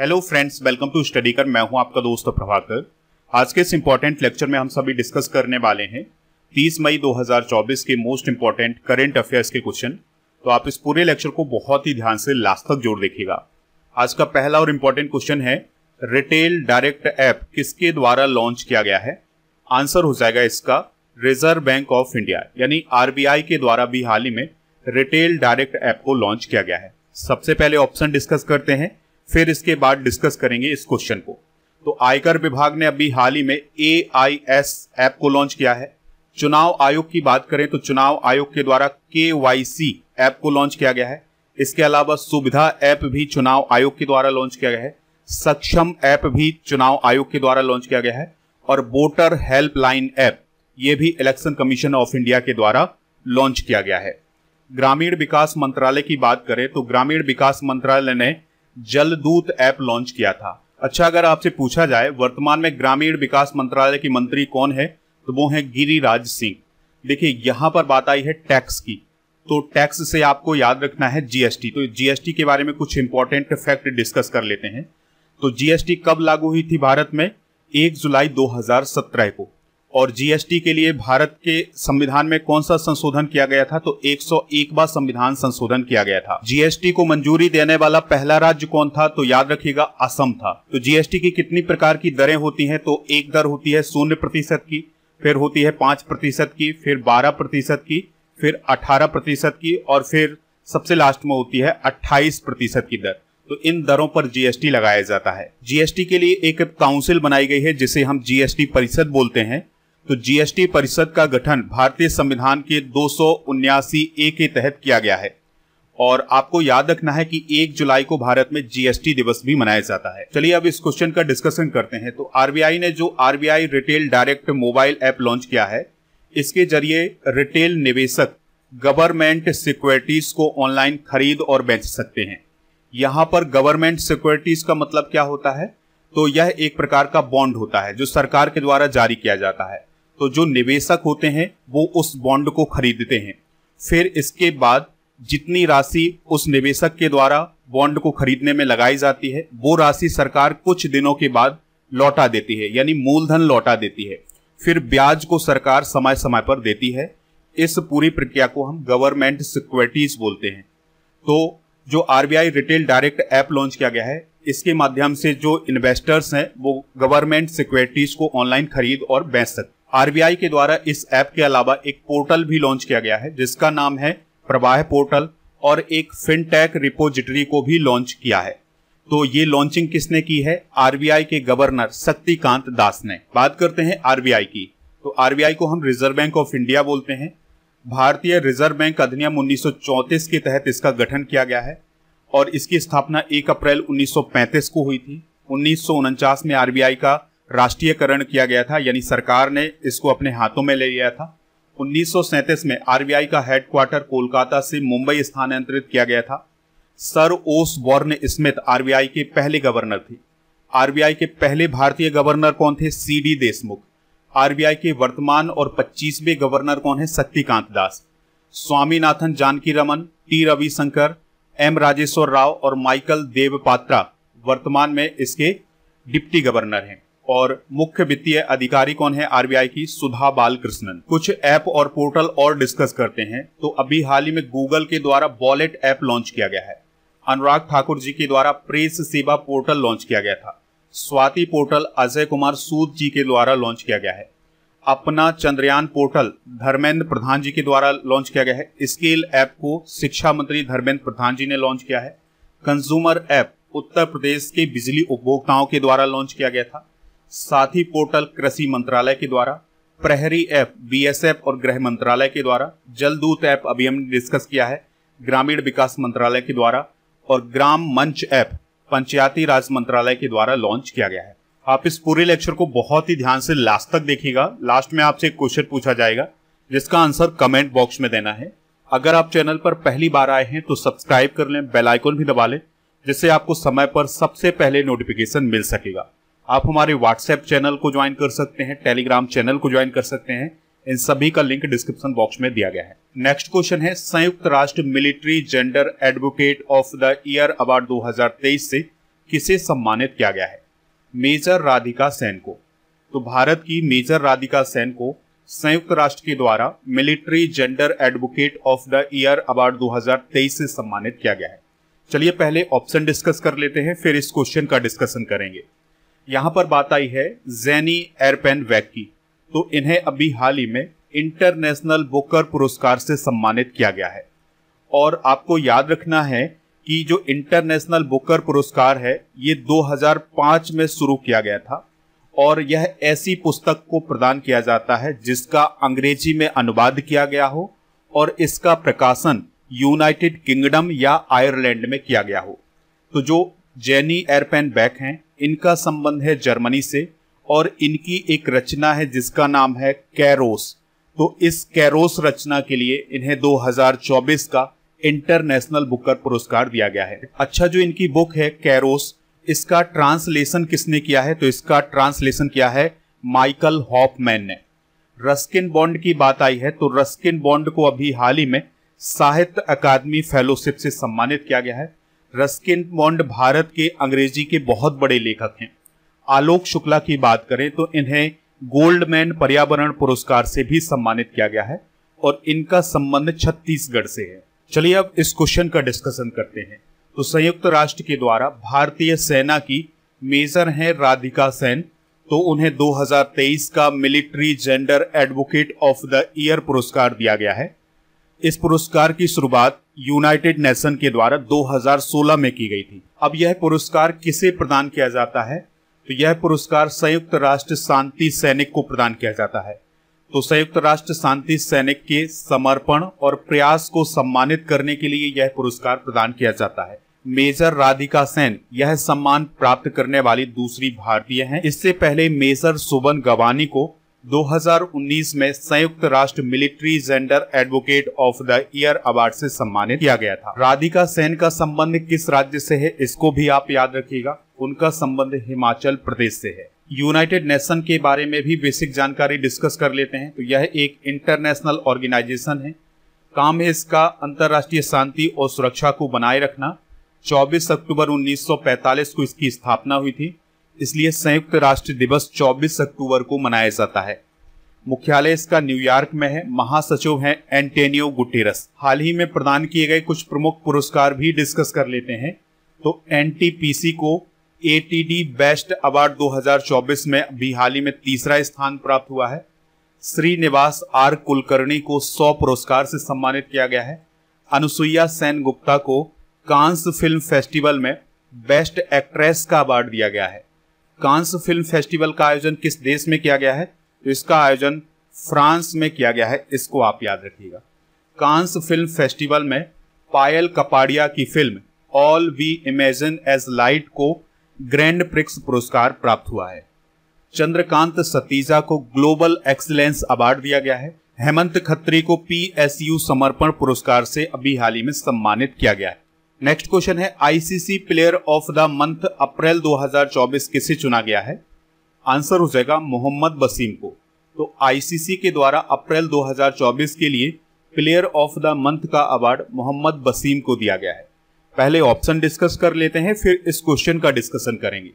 Hello friends welcome to study कर मैं हूं आपका दोस्त प्रभाकर आज के इस इम्पॉर्टेंट लेक्चर में हम सभी डिस्कस करने वाले हैं 30 मई 2024 के मोस्ट इम्पॉर्टेंट करेंट अफेयर्स के क्वेश्चन तो आप इस पूरे लेक्चर को बहुत ही ध्यान से लास्ट तक जोड़ देखिएगा आज का पहला और इम्पोर्टेंट क्वेश्चन है रिटेल डायरेक्ट ऐप किसके द्वारा लॉन्च किया गया है आंसर हो जाएगा इसका रिजर्व बैंक ऑफ इंडिया यानी आरबीआई के द्वारा भी हाल ही में रिटेल डायरेक्ट ऐप को लॉन्च किया गया है सबसे पहले ऑप्शन डिस्कस करते हैं फिर इसके बाद डिस्कस करेंगे इस क्वेश्चन को तो आयकर विभाग ने अभी हाल ही में ए आई एस ऐप को लॉन्च किया है चुनाव आयोग की बात करें तो चुनाव आयोग के द्वारा के वाई सी ऐप को लॉन्च किया गया है इसके अलावा सुविधा ऐप भी चुनाव आयोग के द्वारा लॉन्च किया गया है सक्षम ऐप भी चुनाव आयोग के द्वारा लॉन्च किया गया है और वोटर हेल्पलाइन ऐप ये भी इलेक्शन कमीशन ऑफ इंडिया के द्वारा लॉन्च किया गया है ग्रामीण विकास मंत्रालय की बात करें तो ग्रामीण विकास मंत्रालय ने जलदूत ऐप लॉन्च किया था अच्छा अगर आपसे पूछा जाए वर्तमान में ग्रामीण विकास मंत्रालय की मंत्री कौन है तो वो है गिरिराज सिंह देखिए यहां पर बात आई है टैक्स की तो टैक्स से आपको याद रखना है जीएसटी तो जीएसटी के बारे में कुछ इंपॉर्टेंट फैक्ट डिस्कस कर लेते हैं तो जीएसटी कब लागू हुई थी भारत में एक जुलाई 2017 को और जीएसटी के लिए भारत के संविधान में कौन सा संशोधन किया गया था तो 101 बार संविधान संशोधन किया गया था जीएसटी को मंजूरी देने वाला पहला राज्य कौन था तो याद रखिएगा असम था तो जीएसटी की कितनी प्रकार की दरें होती हैं तो एक दर होती है शून्य प्रतिशत की फिर होती है पांच प्रतिशत की फिर बारह प्रतिशत की फिर अठारह प्रतिशत की और फिर सबसे लास्ट में होती है अट्ठाईस प्रतिशत की दर तो इन दरों पर जीएसटी लगाया जाता है जीएसटी के लिए एक काउंसिल बनाई गई है जिसे हम जीएसटी परिषद बोलते हैं तो जीएसटी परिषद का गठन भारतीय संविधान के दो ए के तहत किया गया है और आपको याद रखना है कि 1 जुलाई को भारत में जीएसटी दिवस भी मनाया जाता है चलिए अब इस क्वेश्चन का डिस्कशन करते हैं तो आरबीआई ने जो RBI retail direct mobile app launch किया है इसके जरिए रिटेल निवेशक गवर्नमेंट सिक्योरिटीज को ऑनलाइन खरीद और बेच सकते हैं यहाँ पर गवर्नमेंट सिक्योरिटीज का मतलब क्या होता है तो यह एक प्रकार का बॉन्ड होता है जो सरकार के द्वारा जारी किया जाता है तो जो निवेशक होते हैं वो उस बॉन्ड को खरीदते हैं फिर इसके बाद जितनी राशि उस निवेशक के द्वारा बॉन्ड को खरीदने में लगाई जाती है वो राशि सरकार कुछ दिनों के बाद लौटा देती है यानी मूलधन लौटा देती है फिर ब्याज को सरकार समय समय पर देती है इस पूरी प्रक्रिया को हम गवर्नमेंट सिक्योरिटीज बोलते हैं तो जो RBI retail direct app launch किया गया है इसके माध्यम से जो इन्वेस्टर्स हैं वो गवर्नमेंट सिक्योरिटीज को ऑनलाइन खरीद और बेच सकते आरबीआई के द्वारा इस ऐप के अलावा एक पोर्टल भी लॉन्च किया गया है जिसका नाम है प्रवाह पोर्टल और एक फिनटेक रिपोजिटरी को भी लॉन्च किया है तो ये लॉन्चिंग किसने की है आरबीआई के गवर्नर शक्तिकांत दास ने बात करते हैं आरबीआई की तो आरबीआई को हम रिजर्व बैंक ऑफ इंडिया बोलते हैं भारतीय रिजर्व बैंक अधिनियम 1934 के तहत इसका गठन किया गया है और इसकी स्थापना 1 अप्रैल 1935 को हुई थी उन्नीस में आरबीआई का राष्ट्रीयकरण किया गया था यानी सरकार ने इसको अपने हाथों में ले लिया था उन्नीस में आरबीआई का हेडक्वार्टर कोलकाता से मुंबई स्थानांतरित किया गया था सर ओस वॉर्न स्मिथ आरबीआई के पहले गवर्नर थे आरबीआई के पहले भारतीय गवर्नर कौन थे सी डी देशमुख आरबीआई के वर्तमान और 25वें गवर्नर कौन है शक्तिकांत दास स्वामीनाथन जानकी रमन टी रविशंकर एम राजेश्वर राव और माइकल देवपात्रा वर्तमान में इसके डिप्टी गवर्नर हैं और मुख्य वित्तीय अधिकारी कौन है आरबीआई की सुधा बालकृष्णन कुछ ऐप और पोर्टल और डिस्कस करते हैं तो अभी हाल ही में गूगल के द्वारा वॉलेट ऐप लॉन्च किया गया है अनुराग ठाकुर जी के द्वारा प्रेस सेवा पोर्टल लॉन्च किया गया था स्वाति पोर्टल अजय कुमार सूद जी के द्वारा लॉन्च किया गया है अपना चंद्रयान पोर्टल धर्मेंद्र प्रधान जी के द्वारा लॉन्च किया गया है स्केल ऐप को शिक्षा मंत्री धर्मेंद्र प्रधान जी ने लॉन्च किया है कंज्यूमर ऐप उत्तर प्रदेश के बिजली उपभोक्ताओं के द्वारा लॉन्च किया गया था साथी पोर्टल कृषि मंत्रालय के द्वारा प्रहरी ऐप बीएसएफ और गृह मंत्रालय के द्वारा जलदूत ऐप अभी हमने डिस्कस किया है ग्रामीण विकास मंत्रालय के द्वारा और ग्राम मंच ऐप पंचायती राज मंत्रालय के द्वारा लॉन्च किया गया है आप इस पूरे लेक्चर को बहुत ही ध्यान से लास्ट तक देखिएगा लास्ट में आपसे एक क्वेश्चन पूछा जाएगा जिसका आंसर कमेंट बॉक्स में देना है अगर आप चैनल पर पहली बार आए हैं तो सब्सक्राइब कर लें बेल आइकन भी दबा लें जिससे आपको समय पर सबसे पहले नोटिफिकेशन मिल सकेगा आप हमारे व्हाट्सएप चैनल को ज्वाइन कर सकते हैं टेलीग्राम चैनल को ज्वाइन कर सकते हैं इन सभी का लिंक डिस्क्रिप्शन बॉक्स में दिया गया है नेक्स्ट क्वेश्चन है संयुक्त राष्ट्र military gender advocate of the year award 2023 से किसे सम्मानित किया गया है मेजर राधिका सेन को तो भारत की मेजर राधिका सेन को संयुक्त राष्ट्र के द्वारा military gender advocate of the year award 2023 से सम्मानित किया गया है चलिए पहले ऑप्शन डिस्कस कर लेते हैं फिर इस क्वेश्चन का डिस्कशन करेंगे यहां पर बात आई है जैनी एरपेन वैक की तो इन्हें अभी हाल ही में इंटरनेशनल बुकर पुरस्कार से सम्मानित किया गया है और आपको याद रखना है कि जो इंटरनेशनल बुकर पुरस्कार है ये 2005 में शुरू किया गया था और यह ऐसी पुस्तक को प्रदान किया जाता है जिसका अंग्रेजी में अनुवाद किया गया हो और इसका प्रकाशन यूनाइटेड किंगडम या आयरलैंड में किया गया हो तो जो जेनी एरपेन बैक हैं इनका संबंध है जर्मनी से और इनकी एक रचना है जिसका नाम है कैरोस तो इस कैरोस रचना के लिए इन्हें 2024 का इंटरनेशनल बुकर पुरस्कार दिया गया है अच्छा जो इनकी बुक है कैरोस इसका ट्रांसलेशन किसने किया है तो इसका ट्रांसलेशन किया है माइकल हॉपमैन ने रस्किन बॉन्ड की बात आई है तो रस्किन बॉन्ड को अभी हाल ही में साहित्य अकादमी फेलोशिप से सम्मानित किया गया है रस्किन बॉन्ड भारत के अंग्रेजी के बहुत बड़े लेखक हैं आलोक शुक्ला की बात करें तो इन्हें गोल्डमैन पर्यावरण पुरस्कार से भी सम्मानित किया गया है और इनका संबंध छत्तीसगढ़ से है चलिए अब इस क्वेश्चन का डिस्कशन करते हैं तो संयुक्त राष्ट्र के द्वारा भारतीय सेना की मेजर हैं राधिका सेन तो उन्हें 2023 का military gender advocate of the year पुरस्कार दिया गया है इस पुरस्कार की शुरुआत यूनाइटेड नेशन के द्वारा 2016 में की गई थी अब यह पुरस्कार किसे प्रदान किया जाता है तो यह पुरस्कार संयुक्त राष्ट्र शांति सैनिक को प्रदान किया जाता है तो संयुक्त राष्ट्र शांति सैनिक के समर्पण और प्रयास को सम्मानित करने के लिए यह पुरस्कार प्रदान किया जाता है मेजर राधिका सेन यह सम्मान प्राप्त करने वाली दूसरी भारतीय हैं। इससे पहले मेजर सुबन गवानी को 2019 में संयुक्त राष्ट्र military gender advocate of the year award से सम्मानित किया गया था राधिका सेन का संबंध किस राज्य से है इसको भी आप याद रखिएगा उनका संबंध हिमाचल प्रदेश से है यूनाइटेड नेशन के बारे में भी बेसिक जानकारी डिस्कस कर लेते हैं तो यह एक इंटरनेशनल ऑर्गेनाइजेशन है काम है इसका अंतर्राष्ट्रीय शांति और सुरक्षा को बनाए रखना 24 अक्टूबर 1945 को इसकी स्थापना हुई थी इसलिए संयुक्त राष्ट्र दिवस 24 अक्टूबर को मनाया जाता है मुख्यालय इसका न्यूयॉर्क में है महासचिव है एंटेनियो गुटेरस हाल ही में प्रदान किए गए कुछ प्रमुख पुरस्कार भी डिस्कस कर लेते हैं तो एन को ए बेस्ट अवार्ड 2024 में भी हाल ही में तीसरा स्थान प्राप्त हुआ है श्रीनिवास आर कुलकर्णी को सौ पुरस्कार से सम्मानित किया गया है अनुसुईया सेन गुप्ता को कांस फिल्म फेस्टिवल में बेस्ट एक्ट्रेस का अवार्ड दिया गया है कांस फिल्म फेस्टिवल का आयोजन किस देश में किया गया है तो इसका आयोजन फ्रांस में किया गया है इसको आप याद रखिएगा कांस फिल्म फेस्टिवल में पायल कपाड़िया की film all we imagine as light को ग्रैंड प्रिक्स पुरस्कार प्राप्त हुआ है चंद्रकांत सतीजा को ग्लोबल एक्सलेंस अवार्ड दिया गया है हेमंत खत्री को पीएसयू समर्पण पुरस्कार से अभी हाल ही में सम्मानित किया गया है नेक्स्ट क्वेश्चन है ICC player of the month April 2024 किसे चुना गया है आंसर हो जाएगा मोहम्मद बसीम को तो आईसीसी के द्वारा अप्रैल 2024 के लिए प्लेयर ऑफ द मंथ का अवार्ड मोहम्मद बसीम को दिया गया है पहले ऑप्शन डिस्कस कर लेते हैं फिर इस क्वेश्चन का डिस्कशन करेंगे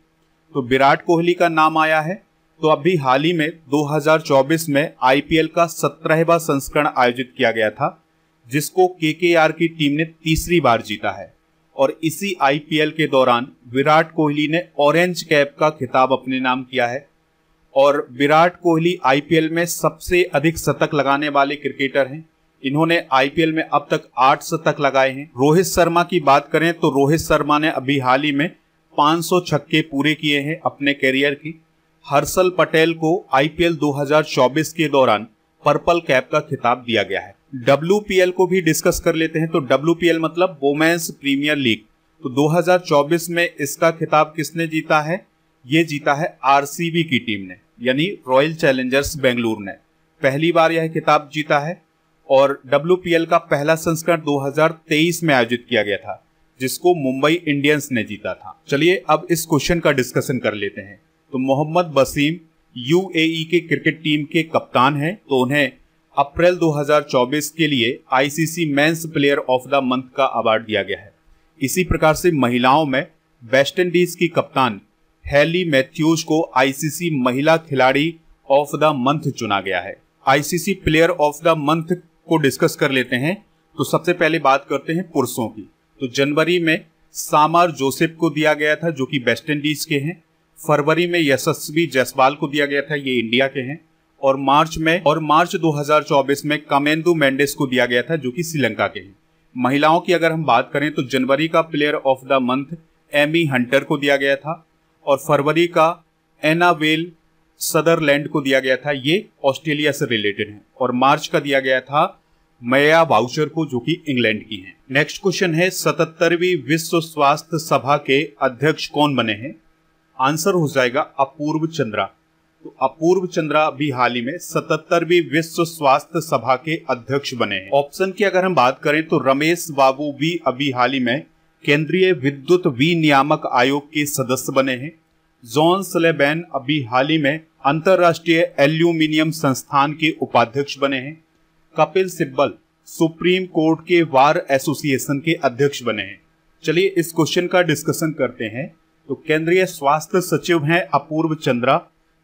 तो विराट कोहली का नाम आया है तो अभी हाल ही में 2024 में आईपीएल का सत्रहवा संस्करण आयोजित किया गया था जिसको केकेआर की टीम ने तीसरी बार जीता है और इसी आईपीएल के दौरान विराट कोहली ने ऑरेंज कैप का खिताब अपने नाम किया है और विराट कोहली आईपीएल में सबसे अधिक शतक लगाने वाले क्रिकेटर हैं इन्होंने आईपीएल में अब तक आठ शतक लगाए हैं रोहित शर्मा की बात करें तो रोहित शर्मा ने अभी हाल ही में 500 छक्के पूरे किए हैं अपने करियर की हर्षल पटेल को आईपीएल 2024 के दौरान पर्पल कैप का खिताब दिया गया है डब्ल्यू को भी डिस्कस कर लेते हैं तो डब्ल्यू मतलब वोमेन्स प्रीमियर लीग तो 2024 में इसका खिताब किसने जीता है ये जीता है आरसीबी की टीम ने यानी रॉयल चैलेंजर्स बेंगलुरु ने पहली बार यह खिताब जीता है और डब्ल्यू का पहला संस्करण 2023 में आयोजित किया गया था जिसको मुंबई इंडियंस ने जीता था चलिए अब इस क्वेश्चन का डिस्कशन कर लेते हैं तो मोहम्मद बसीम यूएई e के क्रिकेट टीम के कप्तान हैं तो उन्हें अप्रैल 2024 के लिए ICC men's player of the month का अवार्ड दिया गया है इसी प्रकार से महिलाओं में वेस्ट इंडीज की कप्तान हैली मैथ्यूज को आईसीसी महिला खिलाड़ी ऑफ द मंथ चुना गया है ICC player of the month को डिस्कस कर लेते हैं तो सबसे पहले बात करते हैं पुरुषों की तो जनवरी में सामार जोसेफ को दिया गया था जो कि वेस्ट इंडीज के हैं फरवरी में यशस्वी जयसवाल को दिया गया था ये इंडिया के हैं और मार्च में और मार्च 2024 में कामेंदु मेंडेस को दिया गया था जो कि श्रीलंका के हैं महिलाओं की अगर हम बात करें तो जनवरी का player of the month Amy Hunter को दिया गया था और फरवरी का एना वेल सदरलैंड को दिया गया था ये ऑस्ट्रेलिया से रिलेटेड है और मार्च का दिया गया था मया बाउचर को जो कि इंग्लैंड की हैं नेक्स्ट क्वेश्चन है सतहत्तरवीं विश्व स्वास्थ्य सभा के अध्यक्ष कौन बने हैं आंसर हो जाएगा अपूर्व चंद्रा अपूर्व चंद्रा भी हाल ही में सतहत्तरवी विश्व स्वास्थ्य सभा के अध्यक्ष बने हैं ऑप्शन की अगर हम बात करें तो रमेश बाबू भी अभी हाल ही में केंद्रीय विद्युत विनियामक आयोग के सदस्य बने हैं जॉन सलेबैन अभी हाल ही में अंतरराष्ट्रीय एल्यूमिनियम संस्थान के उपाध्यक्ष बने हैं कपिल सिब्बल सुप्रीम कोर्ट के वार एसोसिएशन के अध्यक्ष बने हैं चलिए इस क्वेश्चन का डिस्कशन करते हैं तो केंद्रीय स्वास्थ्य सचिव हैं अपूर्व चंद्रा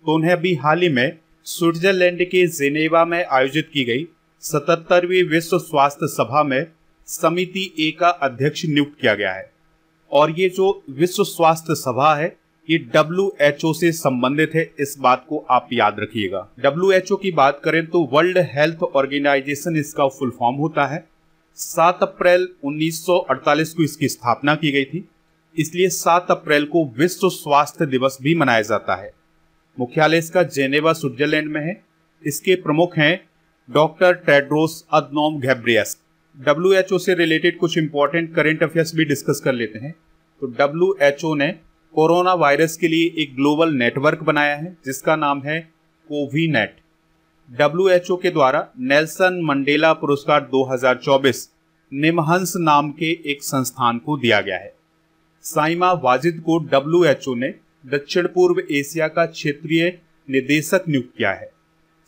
उन्हें अभी हाल ही में स्विट्जरलैंड के जेनेवा में आयोजित की गई सतरवी विश्व स्वास्थ्य सभा में समिति ए का अध्यक्ष नियुक्त किया गया है और ये जो विश्व स्वास्थ्य सभा है ये डब्ल्यू से संबंधित है इस बात को आप याद रखिएगा डब्ल्यू की बात करें तो वर्ल्ड हेल्थ ऑर्गेनाइजेशन इसका फुल फॉर्म होता है 7 अप्रैल 1948 को इसकी स्थापना की गई थी इसलिए 7 अप्रैल को विश्व स्वास्थ्य दिवस भी मनाया जाता है मुख्यालय इसका जेनेवा स्विट्जरलैंड में है इसके प्रमुख हैं doctor Tedros Adhanom Ghebreyesus W H O से रिलेटेड कुछ इंपॉर्टेंट करेंट अफेयर्स भी डिस्कस कर लेते हैं तो डब्ल्यू एच ओ ने कोरोना वायरस के लिए एक ग्लोबल नेटवर्क बनाया है जिसका नाम है CoViNet W H O के द्वारा नेल्सन मंडेला पुरस्कार 2024 निमहंस नाम के एक संस्थान को दिया गया है साइमा वाजिद को डब्ल्यू एच ओ ने दक्षिण पूर्व एशिया का क्षेत्रीय निदेशक नियुक्त किया है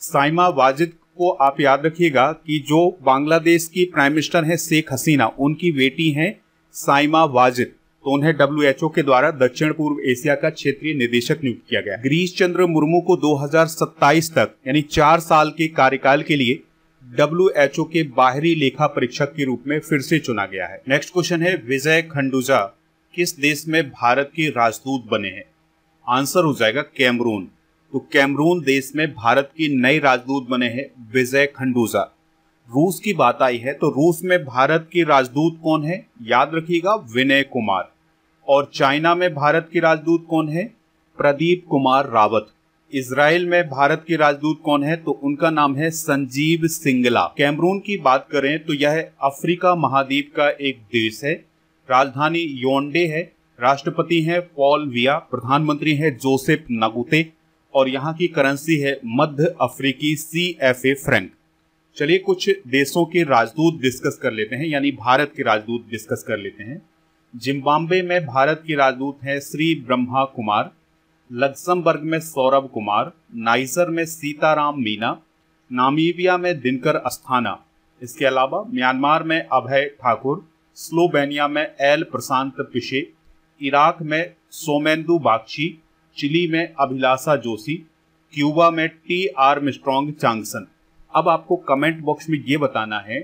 साइमा वाजिद को आप याद रखिएगा कि जो बांग्लादेश की प्राइम मिनिस्टर हैं शेख हसीना उनकी बेटी हैं साइमा वाजिद तो उन्हें डब्ल्यू के द्वारा दक्षिण पूर्व एशिया का क्षेत्रीय निदेशक नियुक्त किया गया गिरीश चंद्र मुर्मू को 2027 तक यानी चार साल के कार्यकाल के लिए डब्ल्यू के बाहरी लेखा परीक्षक के रूप में फिर से चुना गया है नेक्स्ट क्वेश्चन है विजय खंडूजा किस देश में भारत के राजदूत बने हैं आंसर हो जाएगा कैमरून तो कैमरून देश में भारत की नए राजदूत बने हैं विजय खंडूजा रूस की बात आई है तो रूस में भारत की राजदूत कौन है याद रखिएगा विनय कुमार और चाइना में भारत की राजदूत कौन है प्रदीप कुमार रावत इसराइल में भारत की राजदूत कौन है तो उनका नाम है संजीव सिंगला कैमरून की बात करें तो यह अफ्रीका महाद्वीप का एक देश है राजधानी योंडे है राष्ट्रपति हैं पॉल विया प्रधानमंत्री हैं जोसेफ नगुते और यहाँ की करेंसी है मध्य अफ्रीकी सी एफ ए फ्रेंक चलिए कुछ देशों के राजदूत डिस्कस कर लेते हैं यानी भारत के राजदूत डिस्कस कर लेते हैं जिम्बाब्वे में भारत के राजदूत हैं श्री ब्रह्मा कुमार लग्जमबर्ग में सौरभ कुमार नाइजर में सीताराम मीना नामीबिया में दिनकर अस्थाना इसके अलावा म्यांमार में अभय ठाकुर स्लोवेनिया में एल प्रशांत पिशे इराक में सोमेंदु बागची चिली में अभिलाषा जोशी क्यूबा में टी आर स्ट्रॉन्ग चांगसन अब आपको कमेंट बॉक्स में ये बताना है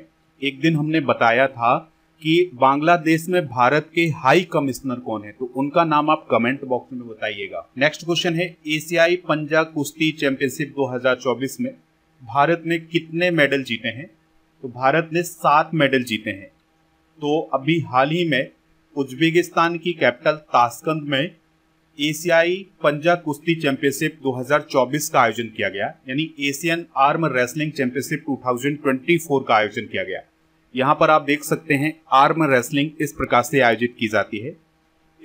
एक दिन हमने बताया था कि बांग्लादेश में भारत के हाई कमिश्नर कौन है तो उनका नाम आप कमेंट बॉक्स में बताइएगा नेक्स्ट क्वेश्चन है एशियाई पंजा कुश्ती चैंपियनशिप 2024 में भारत ने कितने मेडल जीते हैं तो भारत ने सात मेडल जीते हैं तो अभी हाल ही में उज्बेकिस्तान की कैपिटल ताशकंद में एशियाई पंजा कुश्ती चैंपियनशिप 2024 का आयोजन किया गया यानी एशियन आर्म रेसलिंग चैंपियनशिप 2024 का आयोजन किया गया यहां पर आप देख सकते हैं आर्म रेसलिंग इस प्रकार से आयोजित की जाती है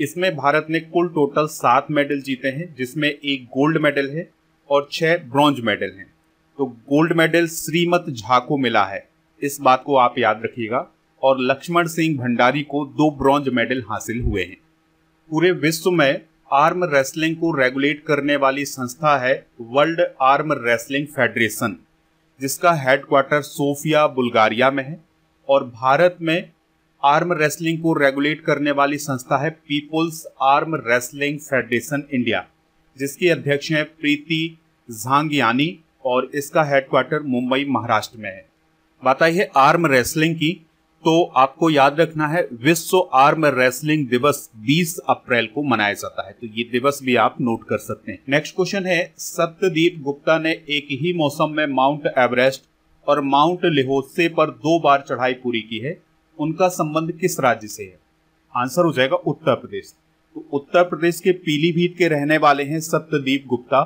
इसमें भारत ने कुल टोटल सात मेडल जीते हैं जिसमें एक गोल्ड मेडल है और छह ब्रॉन्ज मेडल हैं तो गोल्ड मेडल श्रीमत झा को मिला है इस बात को आप याद रखिएगा और लक्ष्मण सिंह भंडारी को दो ब्रॉन्ज मेडल हासिल हुए हैं पूरे विश्व में आर्म रेसलिंग को रेगुलेट करने वाली संस्था है वर्ल्ड आर्म रेसलिंग फेडरेशन जिसका हेडक्वार्टर सोफिया बुल्गारिया में है और भारत में आर्म रेसलिंग को रेगुलेट करने वाली संस्था है people's arm wrestling federation India जिसके अध्यक्ष हैं प्रीति झांगयानी और इसका हेडक्वार्टर मुंबई महाराष्ट्र में है बताइए आर्म रेसलिंग की तो आपको याद रखना है विश्व आर्म रेसलिंग दिवस 20 अप्रैल को मनाया जाता है तो ये दिवस भी आप नोट कर सकते हैं नेक्स्ट क्वेश्चन है सत्यदीप गुप्ता ने एक ही मौसम में माउंट एवरेस्ट और माउंट लिहोत्से पर दो बार चढ़ाई पूरी की है उनका संबंध किस राज्य से है आंसर हो जाएगा उत्तर प्रदेश तो उत्तर प्रदेश के पीलीभीत के रहने वाले हैं सत्यदीप गुप्ता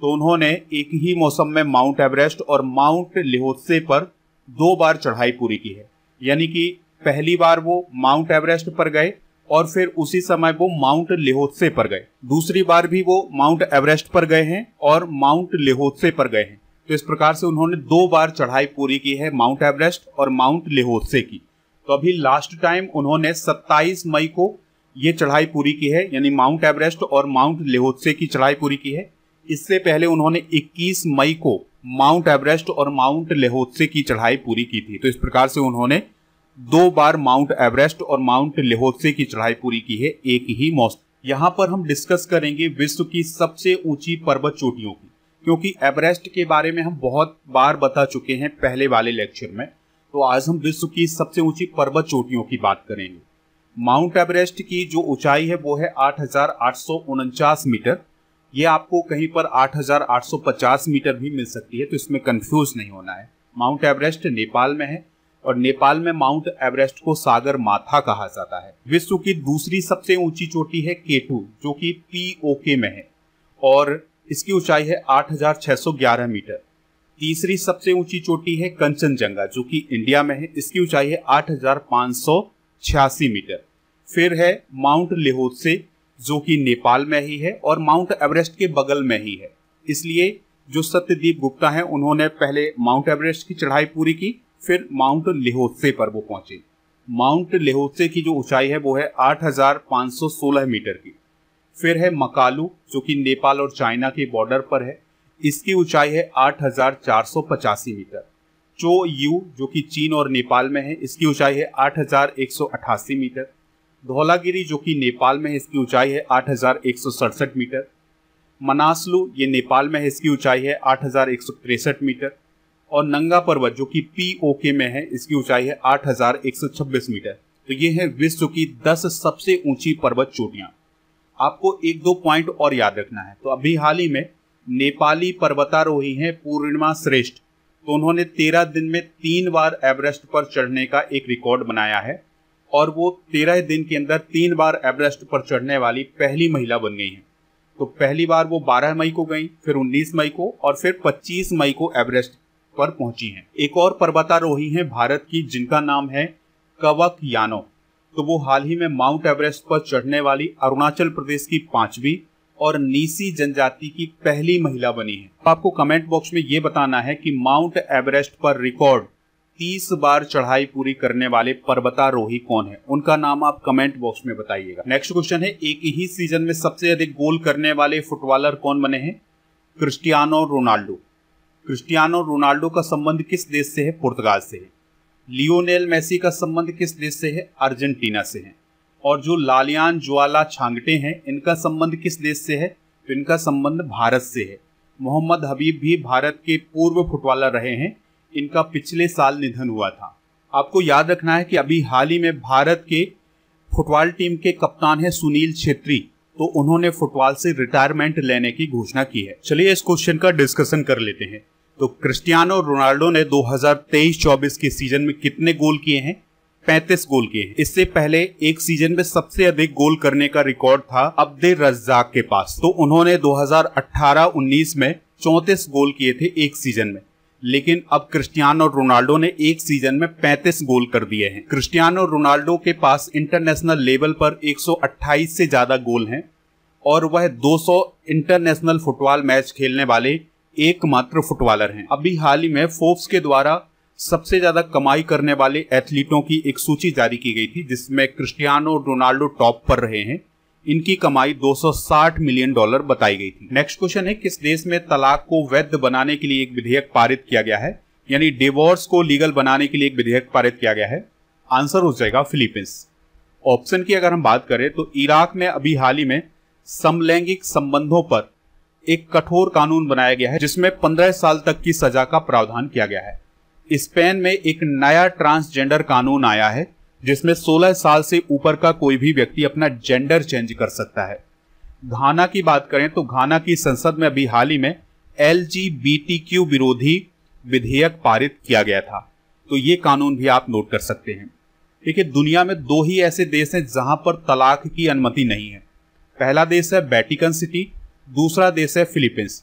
तो उन्होंने एक ही मौसम में माउंट एवरेस्ट और माउंट लिहोत्से पर दो बार चढ़ाई पूरी की है यानी कि पहली बार वो माउंट एवरेस्ट पर गए और फिर उसी समय वो माउंट लेहोत्से पर गए दूसरी बार भी वो माउंट एवरेस्ट पर गए हैं और माउंट लेहोत्से पर गए हैं तो इस प्रकार से उन्होंने दो बार चढ़ाई पूरी की है माउंट एवरेस्ट और माउंट लेहोत्से की तो अभी लास्ट टाइम उन्होंने 27 मई को ये चढ़ाई पूरी की है यानी माउंट एवरेस्ट और माउंट लेहोत्से की चढ़ाई पूरी की है इससे पहले उन्होंने 21 मई को माउंट एवरेस्ट और माउंट लेहोत्से की चढ़ाई पूरी की थी तो इस प्रकार से उन्होंने दो बार माउंट एवरेस्ट और माउंट लेहोत्से की चढ़ाई पूरी की है एक ही मौसम यहाँ पर हम डिस्कस करेंगे विश्व की सबसे ऊंची पर्वत चोटियों की क्योंकि एवरेस्ट के बारे में हम बहुत बार बता चुके हैं पहले वाले लेक्चर में तो आज हम विश्व की सबसे ऊंची पर्वत चोटियों की बात करेंगे माउंट एवरेस्ट की जो ऊंचाई है वो है आठ मीटर ये आपको कहीं पर 8,850 मीटर भी मिल सकती है तो इसमें कंफ्यूज नहीं होना है माउंट एवरेस्ट नेपाल में है और नेपाल में माउंट एवरेस्ट को सागर माथा कहा जाता है विश्व की दूसरी सबसे ऊंची चोटी है केटू जो कि पीओके में है और इसकी ऊंचाई है 8,611 मीटर तीसरी सबसे ऊंची चोटी है कंचनजंगा जो कि इंडिया में है इसकी ऊंचाई है आठ मीटर फिर है माउंट से जो कि नेपाल में ही है और माउंट एवरेस्ट के बगल में ही है इसलिए जो सत्यदीप गुप्ता हैं उन्होंने पहले माउंट एवरेस्ट की चढ़ाई पूरी की फिर माउंट लेहोत्से पर वो पहुंचे माउंट लेहोत्से की जो ऊंचाई है वो है 8,516 मीटर की फिर है मकालू जो कि नेपाल और चाइना के बॉर्डर पर है इसकी ऊंचाई है पचासी मीटर चो यू जो कि चीन और नेपाल में है इसकी ऊंचाई है अठासी मीटर धौलागिरी जो कि नेपाल में इसकी ऊंचाई है आठ मीटर मनासलू ये नेपाल में है इसकी ऊंचाई है आठ मीटर और नंगा पर्वत जो कि पी में है इसकी ऊंचाई है 8,126 मीटर तो ये है विश्व की 10 सबसे ऊंची पर्वत चोटियां आपको एक दो पॉइंट और याद रखना है तो अभी हाल ही में नेपाली पर्वतारोही हैं पूर्णिमा श्रेष्ठ तो उन्होंने तेरह दिन में तीन बार एवरेस्ट पर चढ़ने का एक रिकॉर्ड बनाया है और वो तेरह दिन के अंदर तीन बार एवरेस्ट पर चढ़ने वाली पहली महिला बन गई हैं तो पहली बार वो 12 मई को गई फिर 19 मई को और फिर 25 मई को एवरेस्ट पर पहुंची हैं एक और पर्वतारोही हैं भारत की जिनका नाम है कवक यानो तो वो हाल ही में माउंट एवरेस्ट पर चढ़ने वाली अरुणाचल प्रदेश की पांचवी और नीसी जनजाति की पहली महिला बनी है आपको कमेंट बॉक्स में ये बताना है कि माउंट एवरेस्ट पर रिकॉर्ड तीस बार चढ़ाई पूरी करने वाले पर्वतारोही कौन है उनका नाम आप कमेंट बॉक्स में बताइएगा नेक्स्ट क्वेश्चन है एक ही सीजन में सबसे अधिक गोल करने वाले फुटबॉलर कौन बने हैं क्रिस्टियानो रोनाल्डो क्रिस्टियानो रोनाल्डो का संबंध किस देश से है पुर्तगाल से है लियोनेल मेसी का संबंध किस देश से है अर्जेंटीना से है और जो लालियान ज्वाला छांगटे हैं इनका संबंध किस देश से है तो इनका संबंध भारत से है मोहम्मद हबीब भी भारत के पूर्व फुटबॉलर रहे हैं इनका पिछले साल निधन हुआ था आपको याद रखना है कि अभी हाल ही में भारत के फुटबॉल टीम के कप्तान है सुनील छेत्री तो उन्होंने फुटबॉल से रिटायरमेंट लेने की घोषणा की है चलिए इस क्वेश्चन का डिस्कशन कर लेते हैं तो क्रिस्टियानो रोनाल्डो ने 2023-24 के सीजन में कितने गोल किए हैं 35 गोल किए हैं इससे पहले एक सीजन में सबसे अधिक गोल करने का रिकॉर्ड था अब्दे रज्जाक के पास तो उन्होंने 2018-19 में 34 गोल किए थे एक सीजन में लेकिन अब क्रिस्टियानो रोनाल्डो ने एक सीजन में 35 गोल कर दिए हैं क्रिस्टियानो रोनाल्डो के पास इंटरनेशनल लेवल पर 128 से ज़्यादा गोल हैं और वह 200 इंटरनेशनल फुटबॉल मैच खेलने वाले एकमात्र फुटबॉलर हैं अभी हाल ही में फोर्ब्स के द्वारा सबसे ज़्यादा कमाई करने वाले एथलीटों की एक सूची जारी की गई थी जिसमें क्रिस्टियानो रोनाल्डो टॉप पर रहे हैं इनकी कमाई 260 मिलियन डॉलर बताई गई थी नेक्स्ट क्वेश्चन है किस देश में तलाक को वैध बनाने के लिए एक विधेयक पारित किया गया है यानी डिवोर्स को लीगल बनाने के लिए एक विधेयक पारित किया गया है आंसर हो जाएगा फिलीपींस ऑप्शन की अगर हम बात करें तो इराक में अभी हाल ही में समलैंगिक संबंधों पर एक कठोर कानून बनाया गया है जिसमें 15 साल तक की सजा का प्रावधान किया गया है स्पेन में एक नया ट्रांसजेंडर कानून आया है जिसमें 16 साल से ऊपर का कोई भी व्यक्ति अपना जेंडर चेंज कर सकता है घाना की बात करें तो घाना की संसद में अभी हाल ही में एल विरोधी विधेयक पारित किया गया था तो ये कानून भी आप नोट कर सकते हैं देखिए दुनिया में दो ही ऐसे देश हैं जहां पर तलाक की अनुमति नहीं है पहला देश है बैटिकन सिटी दूसरा देश है फिलीपींस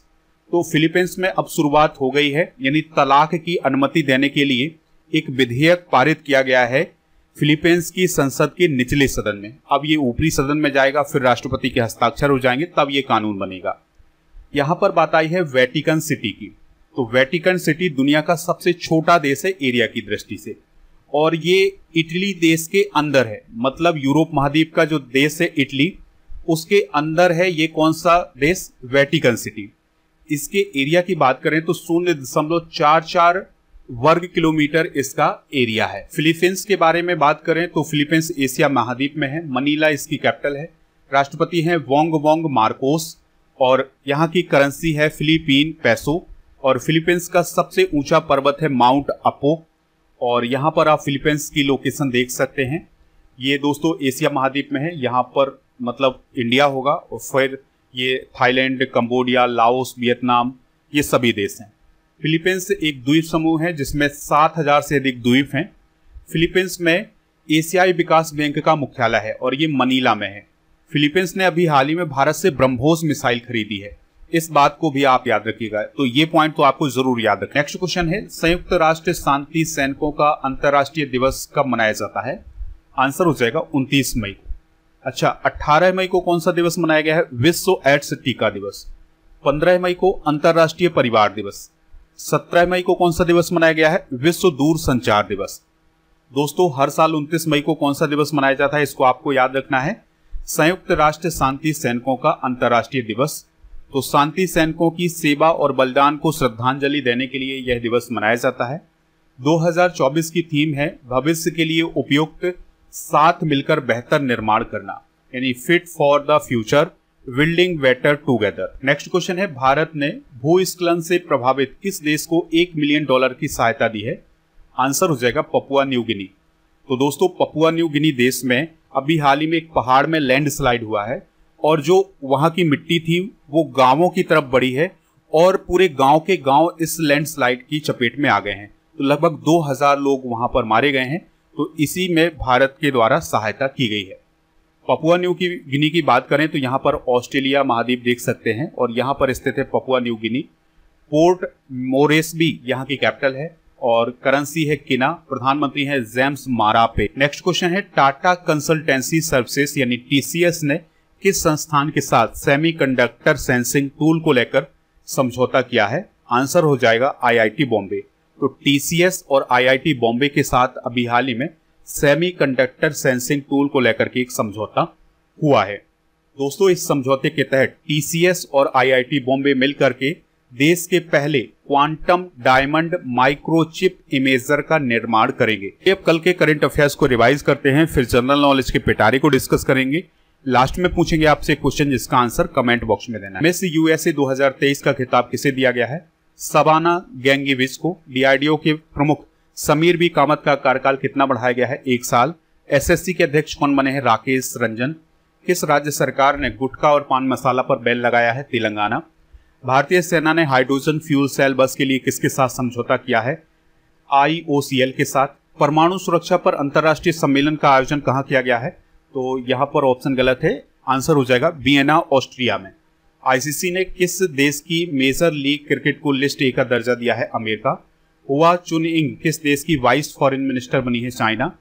तो फिलीपींस में अब शुरुआत हो गई है यानी तलाक की अनुमति देने के लिए एक विधेयक पारित किया गया है फिलीपींस की संसद के निचले सदन में अब ये ऊपरी सदन में जाएगा फिर राष्ट्रपति के हस्ताक्षर हो जाएंगे तब ये कानून बनेगा यहां पर बात आई है वेटिकन सिटी की तो वेटिकन सिटी दुनिया का सबसे छोटा देश है एरिया की दृष्टि से और ये इटली देश के अंदर है मतलब यूरोप महाद्वीप का जो देश है इटली उसके अंदर है ये कौन सा देश वेटिकन सिटी इसके एरिया की बात करें तो शून्य दशमलव चार चार वर्ग किलोमीटर इसका एरिया है फिलीपींस के बारे में बात करें तो फिलीपींस एशिया महाद्वीप में है मनीला इसकी कैपिटल है राष्ट्रपति हैं वोंग वोंग मार्कोस और यहाँ की करेंसी है फिलीपीन पैसो और फिलीपींस का सबसे ऊंचा पर्वत है माउंट अपो और यहाँ पर आप फिलीपींस की लोकेशन देख सकते हैं ये दोस्तों एशिया महाद्वीप में है यहाँ पर मतलब इंडिया होगा और फिर ये थाईलैंड कंबोडिया लाओस वियतनाम ये सभी देश हैं फिलीपींस एक द्वीप समूह है जिसमें 7000 से अधिक द्वीप हैं फिलीपींस में एशियाई विकास बैंक का मुख्यालय है और ये मनीला में है फिलीपींस ने अभी हाल ही में भारत से ब्रह्मोस मिसाइल खरीदी है इस बात को भी आप याद रखिएगा तो ये पॉइंट तो आपको जरूर याद रखें नेक्स्ट क्वेश्चन है संयुक्त राष्ट्र शांति सैनिकों का अंतर्राष्ट्रीय दिवस कब मनाया जाता है आंसर हो जाएगा 29 मई को अच्छा 18 मई को कौन सा दिवस मनाया गया है विश्व एड्स टीका दिवस 15 मई को अंतर्राष्ट्रीय परिवार दिवस सत्रह मई को कौन सा दिवस मनाया गया है विश्व दूर संचार दिवस दोस्तों हर साल उन्तीस मई को कौन सा दिवस मनाया जाता है इसको आपको याद रखना है संयुक्त राष्ट्र शांति सैनिकों का अंतर्राष्ट्रीय दिवस तो शांति सैनिकों की सेवा और बलिदान को श्रद्धांजलि देने के लिए यह दिवस मनाया जाता है 2024 की थीम है भविष्य के लिए उपयुक्त साथ मिलकर बेहतर निर्माण करना यानी fit for the future building better together next question है भारत ने भूस्खलन से प्रभावित किस देश को एक मिलियन डॉलर की सहायता दी है आंसर हो जाएगा पपुआ न्यू गिनी तो दोस्तों पपुआ न्यू गिनी देश में अभी हाल ही में एक पहाड़ में लैंडस्लाइड हुआ है और जो वहां की मिट्टी थी वो गांवों की तरफ बढ़ी है और पूरे गांव के गांव इस लैंडस्लाइड की चपेट में आ गए हैं तो लगभग 2000 लोग वहां पर मारे गए हैं तो इसी में भारत के द्वारा सहायता की गई है पपुआ न्यू की गिनी की बात करें तो यहाँ पर ऑस्ट्रेलिया महाद्वीप देख सकते हैं और यहाँ पर स्थित है पपुआ न्यू गिनी पोर्ट भी यहाँ की कैपिटल है और करेंसी है किना प्रधानमंत्री है जेम्स मारापे नेक्स्ट क्वेश्चन है टाटा कंसल्टेंसी सर्विसेस यानी टीसीएस ने किस संस्थान के साथ सेमीकंडक्टर सेंसिंग टूल को लेकर समझौता किया है आंसर हो जाएगा आईआईटी बॉम्बे तो टीसीएस और आईआईटी बॉम्बे के साथ अभी हाल ही में सेमीकंडक्टर सेंसिंग टूल को लेकर के एक समझौता हुआ है दोस्तों इस समझौते के तहत टीसीएस और आईआईटी बॉम्बे मिलकर के देश के पहले क्वांटम डायमंड माइक्रोचिप इमेजर का निर्माण करेंगे अब कल के करंट अफेयर्स को रिवाइज करते हैं फिर जनरल नॉलेज के पिटारे को डिस्कस करेंगे लास्ट में पूछेंगे आपसे क्वेश्चन जिसका आंसर कमेंट बॉक्स में देना मिस यूएसए 2023 का खिताब किसे दिया गया है सबाना गैंगीविस को डीआरडीओ के प्रमुख समीर बी कामत का कार्यकाल कितना बढ़ाया गया है एक साल एसएससी के अध्यक्ष कौन बने हैं राकेश रंजन किस राज्य सरकार ने गुटखा और पान मसाला पर बैन लगाया है तेलंगाना भारतीय सेना ने हाइड्रोजन फ्यूल सेल बस के लिए किसके साथ समझौता किया है आईओसीएल के साथ परमाणु सुरक्षा पर अंतर्राष्ट्रीय सम्मेलन का आयोजन कहाँ किया गया है तो यहाँ पर ऑप्शन गलत है आंसर हो जाएगा वियना ऑस्ट्रिया में आईसीसी ने किस देश की मेजर लीग क्रिकेट को लिस्ट ए का दर्जा दिया है अमेरिका हुआ चुन इंग किस देश की वाइस फॉरेन मिनिस्टर बनी है China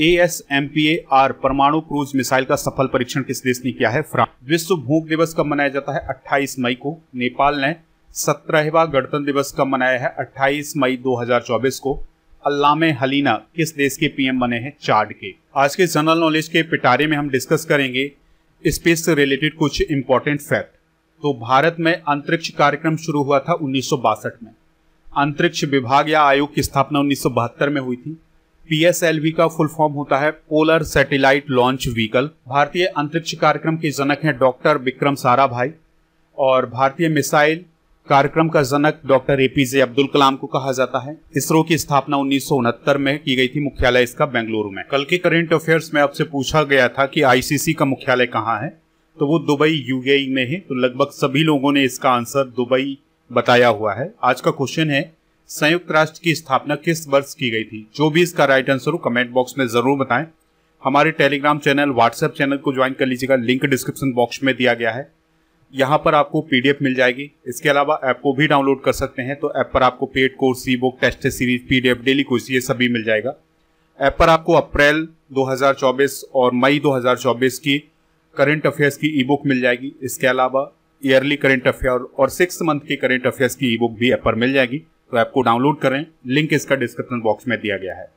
A S M P A R परमाणु क्रूज मिसाइल का सफल परीक्षण किस देश ने किया है फ्रांस विश्व भूख दिवस कब मनाया जाता है 28 मई को नेपाल ने सत्रहवा गणतंत्र दिवस कब मनाया है 28 मई 2024 को अल्लामे हलीना किस देश के पीएम बने हैं चार्ड के आज के जनरल नॉलेज के पिटारे में हम डिस्कस करेंगे स्पेस से रिलेटेड कुछ इंपॉर्टेंट फैक्ट तो भारत में अंतरिक्ष कार्यक्रम शुरू हुआ था उन्नीस में अंतरिक्ष विभाग या आयोग की स्थापना उन्नीस में हुई थी पीएसएलवी का फुल फॉर्म होता है पोलर सैटेलाइट लॉन्च व्हीकल भारतीय अंतरिक्ष कार्यक्रम के जनक हैं डॉक्टर विक्रम सारा भाई और भारतीय मिसाइल कार्यक्रम का जनक डॉक्टर एपीजे अब्दुल कलाम को कहा जाता है इसरो की स्थापना उन्नीस में की गई थी मुख्यालय इसका बेंगलुरु में कल के करेंट अफेयर्स में आपसे पूछा गया था कि आईसीसी का मुख्यालय कहाँ है तो वो दुबई यूएई e में है तो लगभग सभी लोगों ने इसका आंसर दुबई बताया हुआ है आज का क्वेश्चन है संयुक्त राष्ट्र की स्थापना किस वर्ष की गई थी जो भी इसका राइट आंसर हो कमेंट बॉक्स में जरूर बताएं हमारे टेलीग्राम चैनल व्हाट्सएप चैनल को ज्वाइन कर लीजिएगा लिंक डिस्क्रिप्शन बॉक्स में दिया गया है यहाँ पर आपको पीडीएफ मिल जाएगी इसके अलावा ऐप को भी डाउनलोड कर सकते हैं तो ऐप पर आपको paid course e book test series PDF daily course ये सभी मिल जाएगा ऐप पर आपको अप्रैल 2024 और मई 2024 की करंट अफेयर्स की ई बुक मिल जाएगी इसके अलावा ईयरली करेंट अफेयर और सिक्स मंथ की करेंट अफेयर्स की ई बुक भी ऐप पर मिल जाएगी तो ऐप को डाउनलोड करें लिंक इसका डिस्क्रिप्शन बॉक्स में दिया गया है